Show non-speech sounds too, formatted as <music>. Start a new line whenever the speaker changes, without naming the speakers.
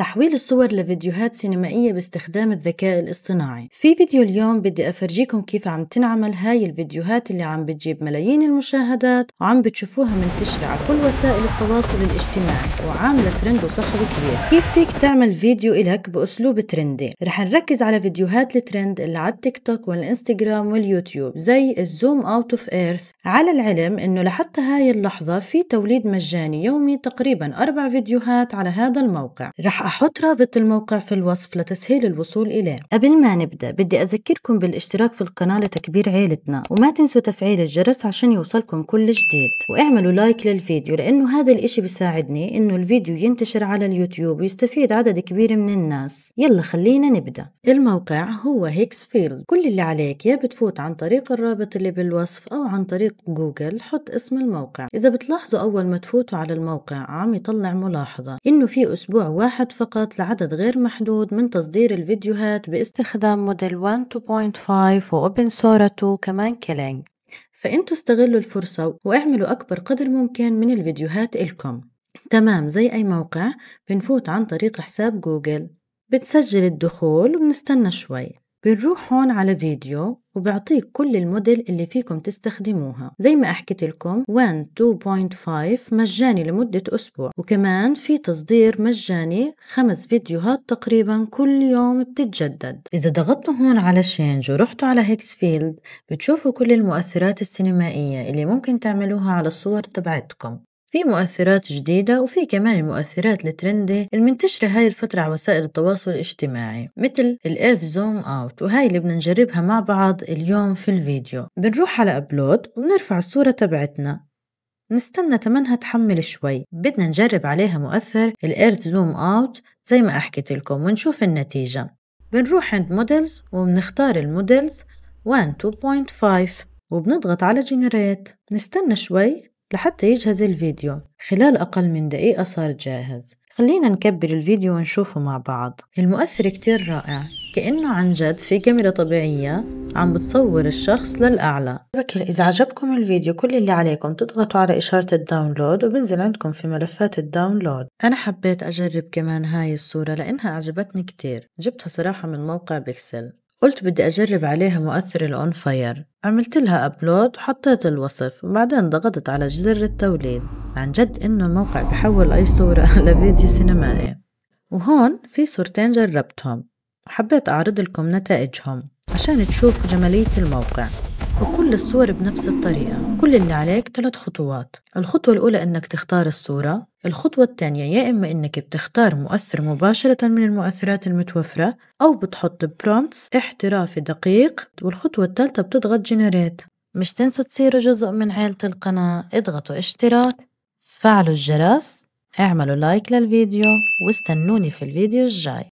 تحويل الصور لفيديوهات سينمائية باستخدام الذكاء الاصطناعي في فيديو اليوم بدي أفرجيكم كيف عم تنعمل هاي الفيديوهات اللي عم بتجيب ملايين المشاهدات وعم بتشوفوها منتشرة على كل وسائل التواصل الاجتماعي وعاملة ترند وصخب كبير كيف فيك تعمل فيديو إلك بأسلوب ترندي رح نركز على فيديوهات الترند اللي على التيك توك والإنستغرام واليوتيوب زي الزوم أوت أوف إيرث على العلم إنه لحتى هاي اللحظة في توليد مجاني يومي تقريبا أربع فيديوهات على هذا الموقع رح أحط رابط الموقع في الوصف لتسهيل الوصول إليه قبل ما نبدأ بدي أذكركم بالاشتراك في القناة لتكبير عيلتنا وما تنسوا تفعيل الجرس عشان يوصلكم كل جديد واعملوا لايك للفيديو لأنه هذا الإشي بيساعدني إنه الفيديو ينتشر على اليوتيوب ويستفيد عدد كبير من الناس يلا خلينا نبدأ الموقع هو هيكس فيلد كل اللي عليك يا بتفوت عن طريق الرابط اللي بالوصف أو عن طريق جوجل حط اسم الموقع إذا بتلاحظوا أول ما تفوتوا على الموقع عم يطلع ملاحظة إنه في أسبوع واحد فقط لعدد غير محدود من تصدير الفيديوهات باستخدام موديل 1.2.5 وأوبن سورا 2 كمان كيلينج فأنتوا استغلوا الفرصة واعملوا أكبر قدر ممكن من الفيديوهات إلكم تمام زي أي موقع بنفوت عن طريق حساب جوجل بتسجل الدخول وبنستنى شوي بنروح هون على فيديو وبعطيك كل الموديل اللي فيكم تستخدموها زي ما حكيت لكم وان 2.5 مجاني لمدة أسبوع وكمان في تصدير مجاني خمس فيديوهات تقريبا كل يوم بتتجدد إذا ضغطتوا هون على شينج ورحتوا على هيكس فيلد بتشوفوا كل المؤثرات السينمائية اللي ممكن تعملوها على الصور تبعتكم في مؤثرات جديدة وفي كمان المؤثرات الترندي المنتشرة هاي الفترة على وسائل التواصل الاجتماعي مثل الإيرث زوم أوت وهاي اللي بدنا نجربها مع بعض اليوم في الفيديو بنروح على أبلود وبنرفع الصورة تبعتنا نستنى تمنها تحمل شوي بدنا نجرب عليها مؤثر الإيرث زوم أوت زي ما حكيت لكم ونشوف النتيجة بنروح عند مودلز وبنختار المودلز 1 2.5 وبنضغط على جنريت نستنى شوي لحتى يجهز الفيديو خلال أقل من دقيقة صار جاهز خلينا نكبر الفيديو ونشوفه مع بعض المؤثر كتير رائع كأنه عن جد في كاميرا طبيعية عم بتصور الشخص للأعلى بكر إذا عجبكم الفيديو كل اللي عليكم تضغطوا على إشارة الداونلود وبنزل عندكم في ملفات الداونلود أنا حبيت أجرب كمان هاي الصورة لأنها أعجبتني كتير جبتها صراحة من موقع بيكسل قلت بدي أجرب عليها مؤثر الأون فاير عملت لها أبلود وحطيت الوصف وبعدين ضغطت على زر التوليد عن جد إنه الموقع بحول أي صورة <laughs> لفيديو سينمائي وهون في صورتين جربتهم وحبيت أعرض لكم نتائجهم عشان تشوفوا جمالية الموقع وكل الصور بنفس الطريقة كل اللي عليك ثلاث خطوات الخطوة الأولى أنك تختار الصورة الخطوة الثانية يا إما إنك بتختار مؤثر مباشرة من المؤثرات المتوفرة أو بتحط برومتس احترافي دقيق والخطوة الثالثة بتضغط جنريت مش تنسوا تصيروا جزء من عيلة القناة اضغطوا اشتراك فعلوا الجرس اعملوا لايك للفيديو واستنوني في الفيديو الجاي